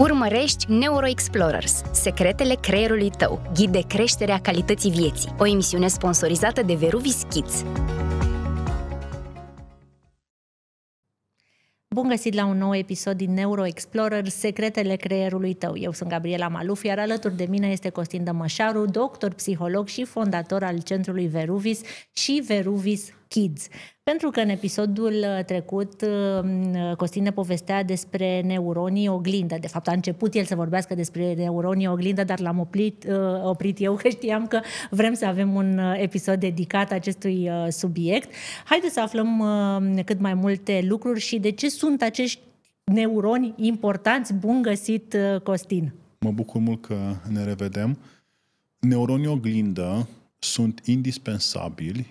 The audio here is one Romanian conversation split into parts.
Urmărești NeuroExplorers, secretele creierului tău, ghid de creștere a calității vieții, o emisiune sponsorizată de Veruvis Kids. Bun găsit la un nou episod din NeuroExplorer, secretele creierului tău. Eu sunt Gabriela Maluf, iar alături de mine este Costin Dămășaru, doctor psiholog și fondator al Centrului Veruvis și Veruvis kids. Pentru că în episodul uh, trecut um, Costin ne povestea despre neuronii oglindă. De fapt, a început el să vorbească despre neuronii oglindă, dar l-am oprit, uh, oprit eu că știam că vrem să avem un uh, episod dedicat acestui subiect. Haideți să aflăm um, cât mai multe lucruri și de ce sunt acești neuroni importanți. Bun găsit, Costin! Mă bucur mult că ne revedem. Neuronii oglindă sunt indispensabili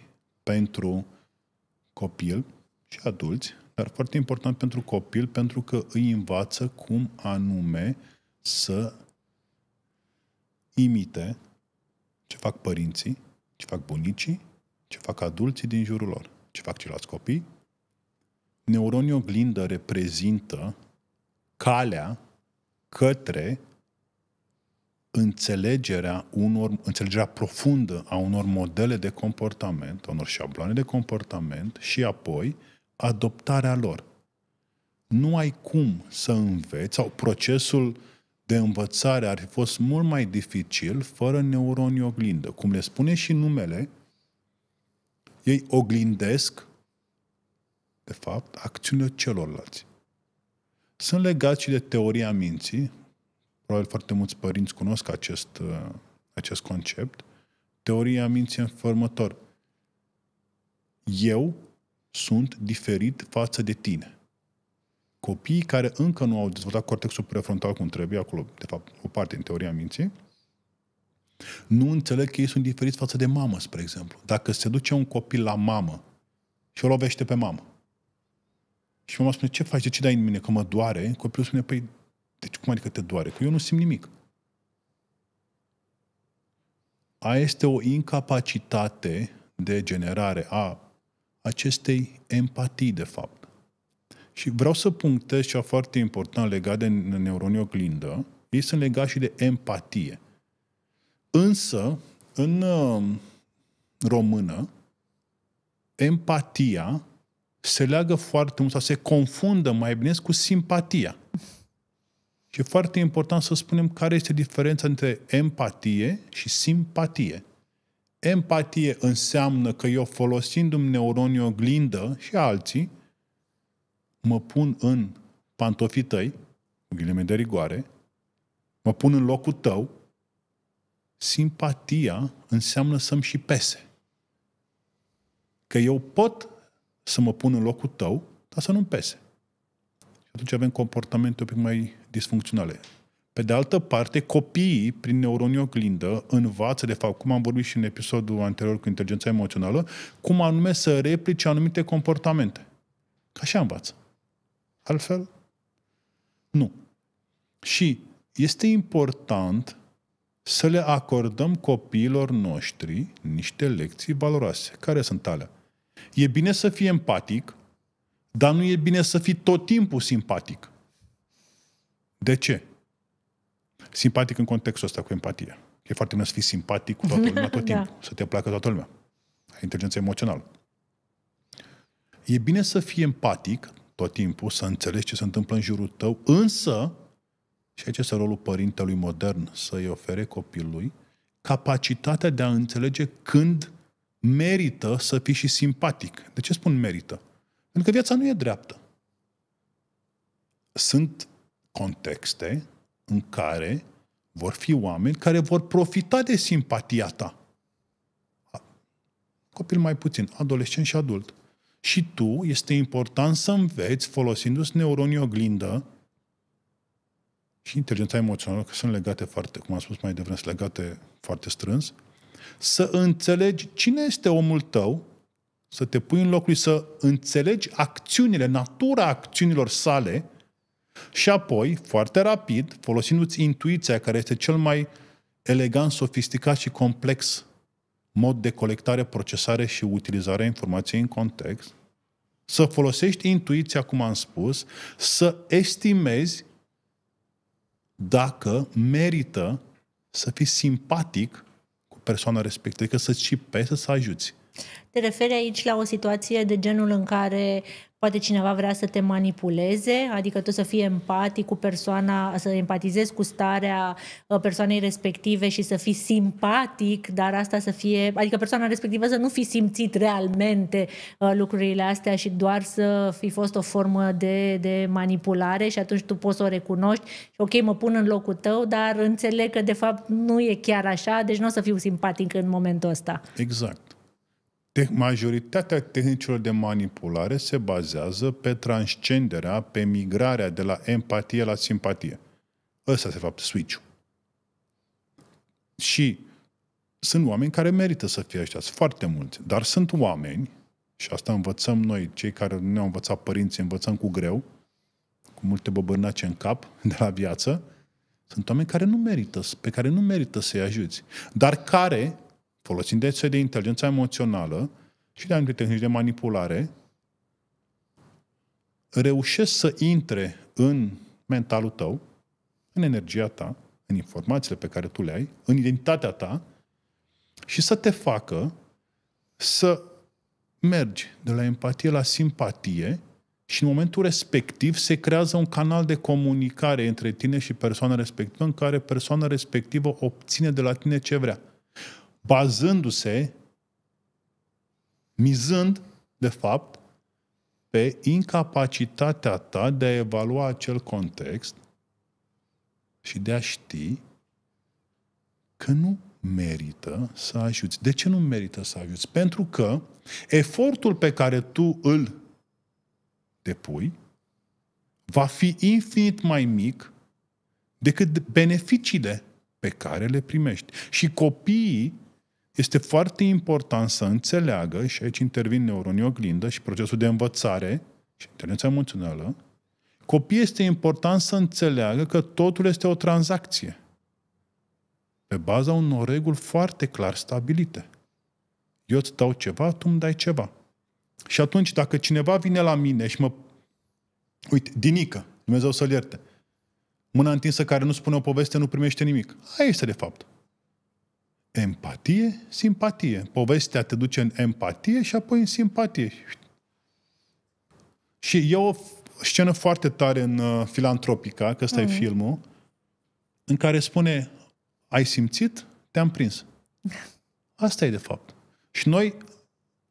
pentru copil și adulți, dar foarte important pentru copil pentru că îi învață cum anume să imite ce fac părinții, ce fac bunicii, ce fac adulții din jurul lor, ce fac ceilalți copii. Neuronii oglindă reprezintă calea către înțelegerea, unor, înțelegerea profundă a unor modele de comportament, a unor șabloane de comportament și apoi adoptarea lor. Nu ai cum să înveți, sau procesul de învățare ar fi fost mult mai dificil fără neuronii oglindă. Cum le spune și numele, ei oglindesc, de fapt, acțiunile celorlalți. Sunt legați și de teoria minții, probabil foarte mulți părinți cunosc acest, uh, acest concept, teoria minții formător. Eu sunt diferit față de tine. Copiii care încă nu au dezvoltat cortexul prefrontal cum trebuie, acolo, de fapt, o parte în teoria minții, nu înțeleg că ei sunt diferiți față de mamă, spre exemplu. Dacă se duce un copil la mamă și o lovește pe mamă, și mama spune, ce faci, de ce dai în mine, că mă doare? Copilul spune, păi deci cum adică te doare? Că eu nu simt nimic. A este o incapacitate de generare a acestei empatii, de fapt. Și vreau să punctez cea foarte important legat de neuronii oglindă. Ei sunt legați și de empatie. Însă, în um, română, empatia se leagă foarte mult sau se confundă mai bine cu simpatia. Și e foarte important să spunem care este diferența între empatie și simpatie. Empatie înseamnă că eu folosindu-mi neuronii oglindă și alții, mă pun în pantofii tăi, ghilime de rigoare, mă pun în locul tău, simpatia înseamnă să-mi și pese. Că eu pot să mă pun în locul tău, dar să nu-mi pese. Și atunci avem comportamente un pic mai disfuncționale. Pe de altă parte, copiii, prin neuronii oglindă, învață, de fapt, cum am vorbit și în episodul anterior cu inteligența emoțională, cum anume să replice anumite comportamente. Ca și învață. Altfel, nu. Și este important să le acordăm copiilor noștri niște lecții valoroase. Care sunt alea? E bine să fii empatic, dar nu e bine să fii tot timpul simpatic. De ce? Simpatic în contextul ăsta cu empatie. E foarte bine să fii simpatic cu toată lumea tot da. timpul, da. să te placă toată lumea. Ai inteligență emoțională. E bine să fii empatic tot timpul, să înțelegi ce se întâmplă în jurul tău, însă, și aici este rolul părintelui modern, să-i ofere copilului capacitatea de a înțelege când merită să fii și simpatic. De ce spun merită? Pentru că viața nu e dreaptă. Sunt contexte în care vor fi oameni care vor profita de simpatia ta. Copil mai puțin, adolescent și adult. Și tu este important să înveți, folosindu-ți neuronii oglindă și inteligența emoțională, că sunt legate foarte, cum am spus mai devreme, sunt legate foarte strâns, să înțelegi cine este omul tău, să te pui în locul lui, să înțelegi acțiunile, natura acțiunilor sale, și apoi, foarte rapid, folosindu-ți intuiția, care este cel mai elegant, sofisticat și complex mod de colectare, procesare și utilizare a informației în context, să folosești intuiția, cum am spus, să estimezi dacă merită să fii simpatic cu persoana respectivă, adică să-ți și pe să ajuți. Te referi aici la o situație de genul în care poate cineva vrea să te manipuleze, adică tu să fii empatic cu persoana, să empatizezi cu starea uh, persoanei respective și să fii simpatic, dar asta să fie, adică persoana respectivă să nu fi simțit realmente uh, lucrurile astea și doar să fi fost o formă de, de manipulare și atunci tu poți să o recunoști și ok, mă pun în locul tău, dar înțeleg că de fapt nu e chiar așa, deci nu o să fiu simpatic în momentul ăsta. Exact majoritatea tehnicilor de manipulare se bazează pe transcenderea, pe migrarea de la empatie la simpatie. Ăsta, se fapt, switch-ul. Și sunt oameni care merită să fie ăștia, sunt foarte mulți, dar sunt oameni, și asta învățăm noi, cei care ne-au învățat părinții, învățăm cu greu, cu multe băbârnace în cap de la viață, sunt oameni care nu merită, pe care nu merită să-i ajuți, dar care folosind de, de inteligența emoțională și de anumite tehnici de manipulare, reușesc să intre în mentalul tău, în energia ta, în informațiile pe care tu le ai, în identitatea ta și să te facă să mergi de la empatie la simpatie și în momentul respectiv se creează un canal de comunicare între tine și persoana respectivă în care persoana respectivă obține de la tine ce vrea bazându-se, mizând, de fapt, pe incapacitatea ta de a evalua acel context și de a ști că nu merită să ajuți. De ce nu merită să ajuți? Pentru că efortul pe care tu îl depui va fi infinit mai mic decât beneficiile pe care le primești. Și copiii este foarte important să înțeleagă, și aici intervin neuronii oglindă și procesul de învățare și inteligența emoțională, copiii este important să înțeleagă că totul este o tranzacție pe baza unor reguli foarte clar stabilite. Eu îți dau ceva, tu îmi dai ceva. Și atunci, dacă cineva vine la mine și mă... Uite, dinică, Dumnezeu să-l ierte. Mâna întinsă care nu spune o poveste nu primește nimic. Aia este de fapt empatie, simpatie. Povestea te duce în empatie și apoi în simpatie. Și e o scenă foarte tare în uh, Filantropica, că ăsta mm. e filmul, în care spune ai simțit, te-am prins. Asta e de fapt. Și noi,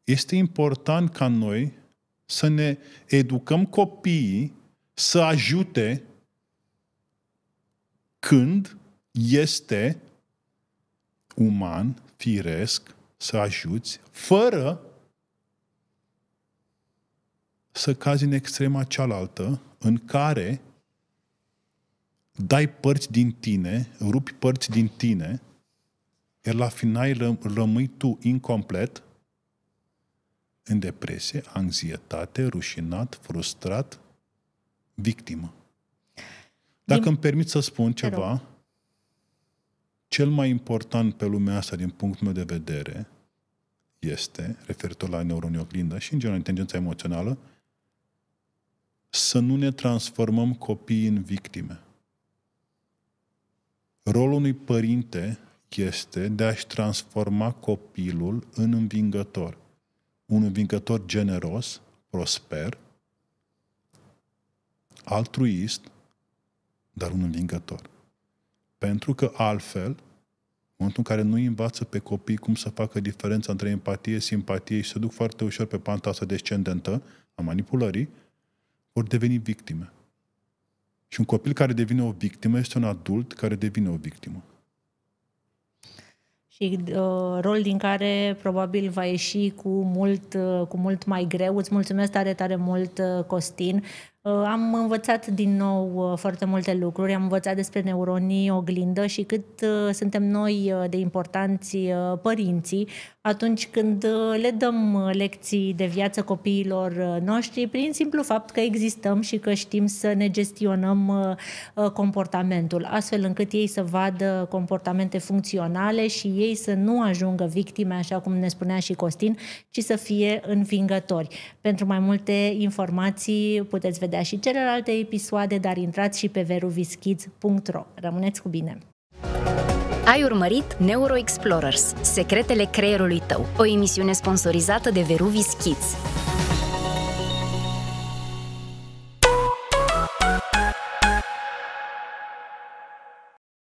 este important ca noi să ne educăm copiii să ajute când este uman, firesc, să ajuți, fără să cazi în extrema cealaltă, în care dai părți din tine, rupi părți din tine, iar la final rămâi tu incomplet în depresie, anxietate, rușinat, frustrat, victimă. Dacă din... îmi permit să spun ceva, cel mai important pe lumea asta, din punctul meu de vedere, este, referitor la oglindă și, în general, inteligența emoțională, să nu ne transformăm copiii în victime. Rolul unui părinte este de a-și transforma copilul în învingător. Un învingător generos, prosper, altruist, dar un învingător. Pentru că altfel, în momentul în care nu învață pe copii cum să facă diferența între empatie, simpatie și se duc foarte ușor pe panta asta descendentă a manipulării, vor deveni victime. Și un copil care devine o victimă este un adult care devine o victimă. Și uh, rol din care probabil va ieși cu mult, uh, cu mult mai greu. Îți mulțumesc tare, tare mult, uh, Costin. Uh, am învățat din nou uh, foarte multe lucruri, am învățat despre neuronii, oglindă și cât uh, suntem noi de importanți părinții, atunci când uh, le dăm uh, lecții de viață copiilor uh, noștri prin simplu fapt că existăm și că știm să ne gestionăm comportamentul, astfel încât ei să vadă comportamente funcționale și ei să nu ajungă victime, așa cum ne spunea și Costin, ci să fie învingători. Pentru mai multe informații puteți vedea și celelalte episoade, dar intrați și pe veruvischiz.ro. Rămâneți cu bine! Ai urmărit Neuroexplorers, secretele creierului tău, o emisiune sponsorizată de Veruvis Kids.